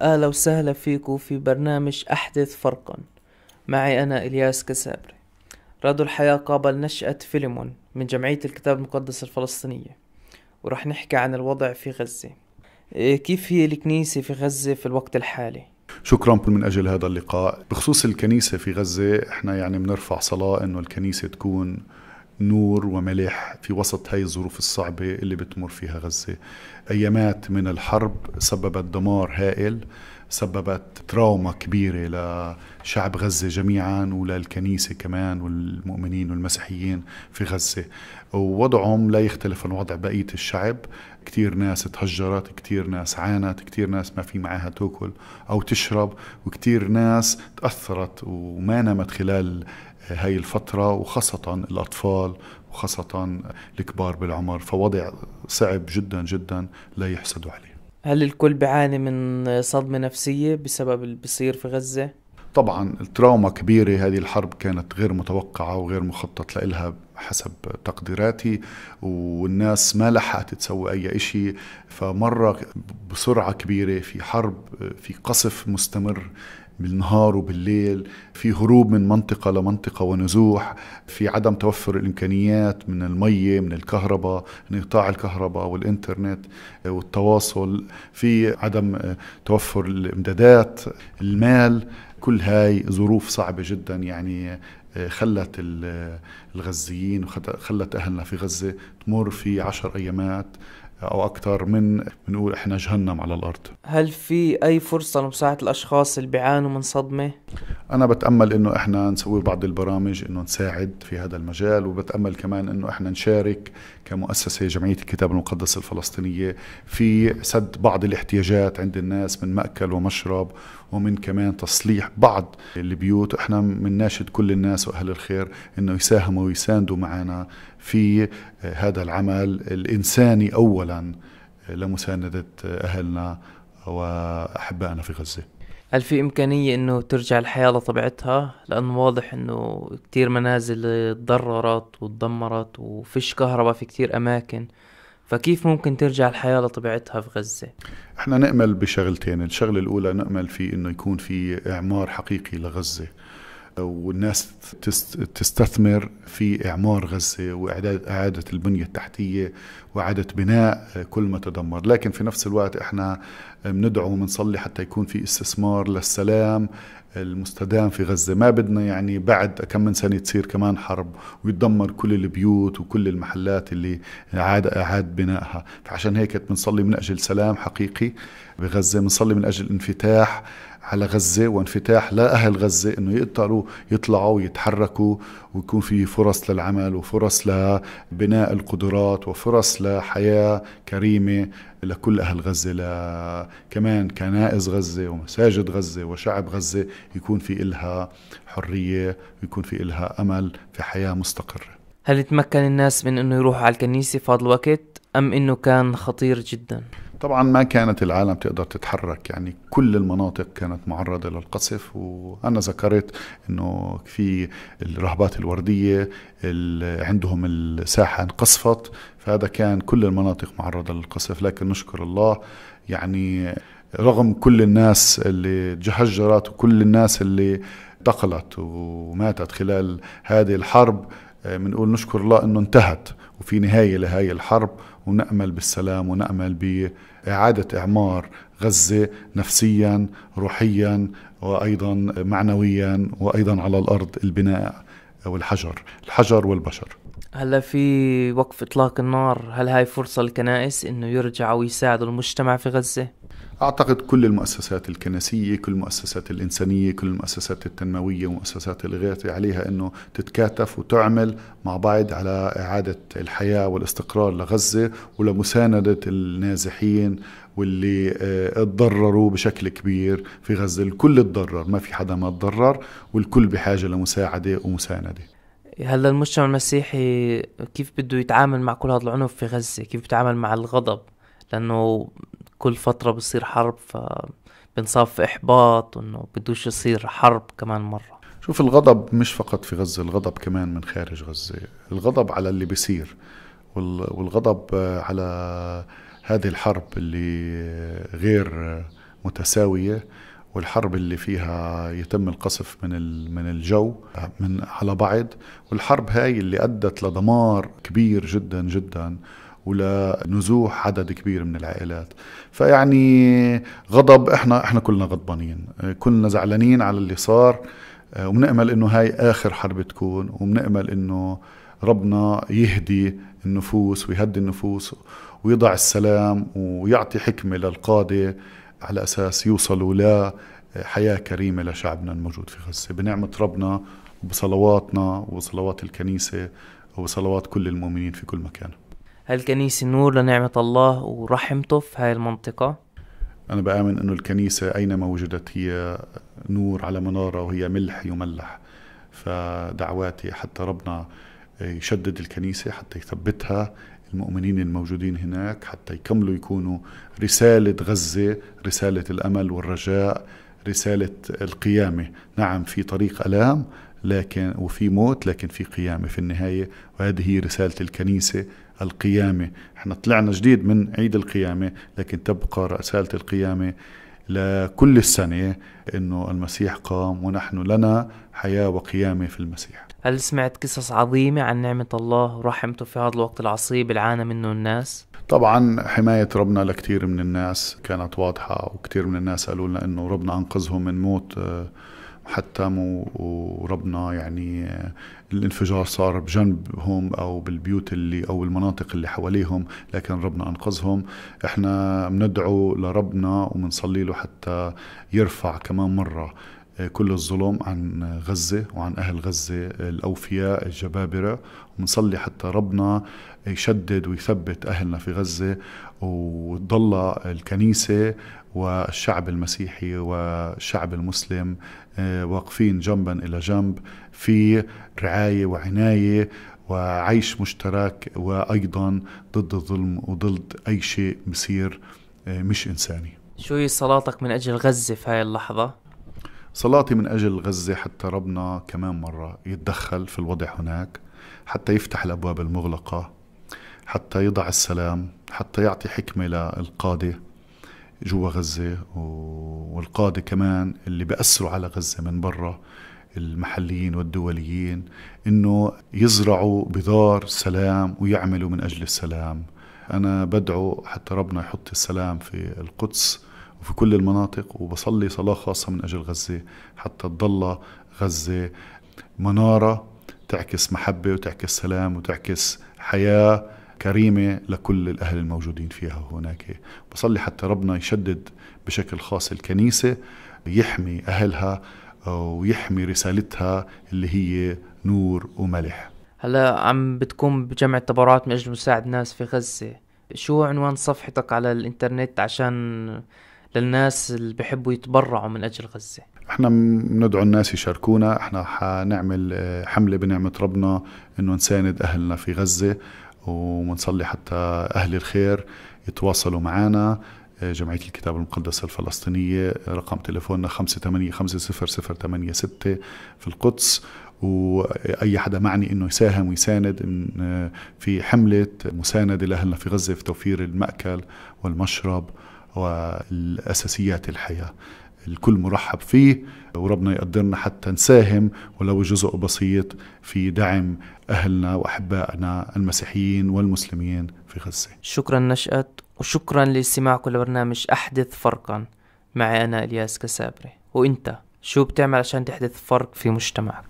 أهلا وسهلا فيكم في برنامج أحدث فرقا معي أنا إلياس كسابري رادو الحياة قابل نشأة فيلمون من جمعية الكتاب المقدس الفلسطينية ورح نحكي عن الوضع في غزة إيه، كيف هي الكنيسة في غزة في الوقت الحالي؟ شكرا من اجل هذا اللقاء بخصوص الكنيسه في غزه احنا يعني بنرفع صلاه انه الكنيسه تكون نور وملح في وسط هاي الظروف الصعبة اللي بتمر فيها غزة أيامات من الحرب سببت دمار هائل سببت تراوما كبيرة لشعب غزة جميعا وللكنيسة كمان والمؤمنين والمسيحيين في غزة ووضعهم لا يختلف عن وضع بقية الشعب كتير ناس تهجرت كتير ناس عانت كتير ناس ما في معاها تاكل أو تشرب وكتير ناس تأثرت وما نامت خلال هاي الفترة وخاصة الأطفال وخاصة الكبار بالعمر فوضع صعب جدا جدا لا يحسدوا عليه هل الكل بيعاني من صدمة نفسية بسبب اللي بصير في غزة؟ طبعا التراوما كبيرة هذه الحرب كانت غير متوقعة وغير مخطط لها حسب تقديراتي والناس ما لحقت تسوي أي شيء فمرة بسرعة كبيرة في حرب في قصف مستمر بالنهار وبالليل في هروب من منطقة لمنطقة ونزوح في عدم توفر الإمكانيات من المية من الكهرباء انقطاع الكهرباء والإنترنت والتواصل في عدم توفر الإمدادات المال كل هاي ظروف صعبة جدا يعني آه، خلت آه، الغزيين وخلت أهلنا في غزة تمر في عشر أيامات او اكثر من بنقول احنا جهنم على الارض هل في اي فرصه لمساعده الاشخاص اللي بيعانوا من صدمه انا بتامل انه احنا نسوي بعض البرامج انه نساعد في هذا المجال وبتامل كمان انه احنا نشارك كمؤسسه جمعيه الكتاب المقدس الفلسطينيه في سد بعض الاحتياجات عند الناس من ماكل ومشرب ومن كمان تصليح بعض البيوت احنا بنناشد كل الناس واهل الخير انه يساهموا ويساندوا معنا في هذا العمل الانساني اولا فعلا لمساندة أهلنا وأحبائنا في غزة هل في إمكانية إنه ترجع الحياة لطبيعتها؟ لأنه واضح إنه كتير منازل تضررت وتدمرت وفيش كهرباء في كتير أماكن فكيف ممكن ترجع الحياة لطبيعتها في غزة؟ احنا نأمل بشغلتين الشغلة الأولى نأمل في إنه يكون في إعمار حقيقي لغزة والناس تستثمر في إعمار غزة وإعادة البنية التحتية وإعادة بناء كل ما تدمر لكن في نفس الوقت إحنا بندعو وبنصلي حتى يكون في استثمار للسلام المستدام في غزة ما بدنا يعني بعد كم من سنة تصير كمان حرب ويتدمر كل البيوت وكل المحلات اللي عاد أعاد بنائها فعشان هيك بنصلي من أجل سلام حقيقي بغزة بنصلي من أجل انفتاح على غزة وانفتاح لأهل غزة أنه يقدروا يطلعوا ويتحركوا ويكون في فرص للعمل وفرص لبناء القدرات وفرص لحياة كريمة لكل أهل غزة ل... كمان كنائس غزة ومساجد غزة وشعب غزة يكون في إلها حرية ويكون في إلها أمل في حياة مستقرة هل تمكن الناس من أنه يروحوا على الكنيسة في هذا الوقت أم أنه كان خطير جداً؟ طبعا ما كانت العالم تقدر تتحرك يعني كل المناطق كانت معرضه للقصف وانا ذكرت انه في الرهبات الورديه اللي عندهم الساحه انقصفت فهذا كان كل المناطق معرضه للقصف لكن نشكر الله يعني رغم كل الناس اللي تهجرت وكل الناس اللي انتقلت وماتت خلال هذه الحرب بنقول آه، نشكر الله انه انتهت وفي نهايه لهي الحرب ونامل بالسلام ونامل باعاده اعمار غزه نفسيا روحيا وايضا معنويا وايضا على الارض البناء والحجر الحجر والبشر هلا في وقف اطلاق النار هل هاي فرصه للكنائس انه يرجعوا ويساعدوا المجتمع في غزه أعتقد كل المؤسسات الكنسية كل المؤسسات الإنسانية كل المؤسسات التنموية ومؤسسات الإغاثة عليها أنه تتكاتف وتعمل مع بعض على إعادة الحياة والاستقرار لغزة ولمساندة النازحين واللي آه، اتضرروا بشكل كبير في غزة الكل اتضرر ما في حدا ما تضرر والكل بحاجة لمساعدة ومساندة هلا المجتمع المسيحي كيف بده يتعامل مع كل هذا العنف في غزة كيف بيتعامل مع الغضب لانه كل فترة بصير حرب فبنصاب في إحباط وإنه بدوش يصير حرب كمان مرة شوف الغضب مش فقط في غزة الغضب كمان من خارج غزة الغضب على اللي بيصير والغضب على هذه الحرب اللي غير متساوية والحرب اللي فيها يتم القصف من من الجو من على بعض والحرب هاي اللي ادت لدمار كبير جدا جدا ولنزوح عدد كبير من العائلات فيعني غضب احنا احنا كلنا غضبانين كلنا زعلانين على اللي صار وبنأمل انه هاي اخر حرب تكون وبنأمل انه ربنا يهدي النفوس ويهدي النفوس ويضع السلام ويعطي حكمه للقاده على اساس يوصلوا لا حياه كريمه لشعبنا الموجود في غزه بنعمه ربنا وبصلواتنا وصلوات الكنيسه وبصلوات كل المؤمنين في كل مكان الكنيسة نور لنعمة الله ورحمته في هاي المنطقة؟ أنا بآمن أنه الكنيسة أينما وجدت هي نور على منارة وهي ملح يملح فدعواتي حتى ربنا يشدد الكنيسة حتى يثبتها المؤمنين الموجودين هناك حتى يكملوا يكونوا رسالة غزة رسالة الأمل والرجاء رسالة القيامة نعم في طريق ألام لكن وفي موت لكن في قيامة في النهاية وهذه هي رسالة الكنيسة القيامة احنا طلعنا جديد من عيد القيامة لكن تبقى رسالة القيامة لكل السنة أنه المسيح قام ونحن لنا حياة وقيامة في المسيح هل سمعت قصص عظيمة عن نعمة الله ورحمته في هذا الوقت العصيب اللي عانى منه الناس؟ طبعا حماية ربنا لكثير من الناس كانت واضحة وكثير من الناس قالوا لنا أنه ربنا أنقذهم من موت آه، حتى وربنا يعني الانفجار صار بجنبهم او بالبيوت اللي او المناطق اللي حواليهم لكن ربنا انقذهم احنا بندعو لربنا وبنصلي له حتى يرفع كمان مره كل الظلم عن غزة وعن أهل غزة الأوفياء الجبابرة ونصلي حتى ربنا يشدد ويثبت أهلنا في غزة وتضل الكنيسة والشعب المسيحي والشعب المسلم آه، واقفين جنبا إلى جنب في رعاية وعناية وعيش مشترك وأيضا ضد الظلم وضد أي شيء بصير آه، مش إنساني شو هي صلاتك من أجل غزة في هاي اللحظة؟ صلاتي من أجل غزة حتى ربنا كمان مرة يتدخل في الوضع هناك حتى يفتح الأبواب المغلقة حتى يضع السلام حتى يعطي حكمة للقادة جوا غزة والقادة كمان اللي بأسروا على غزة من برا المحليين والدوليين انه يزرعوا بذار سلام ويعملوا من اجل السلام انا بدعو حتى ربنا يحط السلام في القدس وفي كل المناطق وبصلي صلاة خاصة من أجل غزة حتى تضل غزة منارة تعكس محبة وتعكس سلام وتعكس حياة كريمة لكل الأهل الموجودين فيها هناك بصلي حتى ربنا يشدد بشكل خاص الكنيسة يحمي أهلها ويحمي رسالتها اللي هي نور وملح هلا عم بتقوم بجمع تبرعات من أجل مساعد ناس في غزة شو عنوان صفحتك على الإنترنت عشان للناس اللي بحبوا يتبرعوا من اجل غزه احنا بندعو الناس يشاركونا احنا حنعمل آه، حمله بنعمه ربنا انه نساند اهلنا في غزه وبنصلي حتى اهل الخير يتواصلوا معنا آه، جمعية الكتاب المقدس الفلسطينية آه، رقم تليفوننا 5850086 في القدس وأي حدا معني أنه يساهم ويساند في حملة مساندة لأهلنا في غزة في توفير المأكل والمشرب والأساسيات الحياة الكل مرحب فيه وربنا يقدرنا حتى نساهم ولو جزء بسيط في دعم أهلنا وأحبائنا المسيحيين والمسلمين في غزة شكرا نشأت وشكرا لاستماعكم لبرنامج أحدث فرقا معي أنا إلياس كسابري وإنت شو بتعمل عشان تحدث فرق في مجتمعك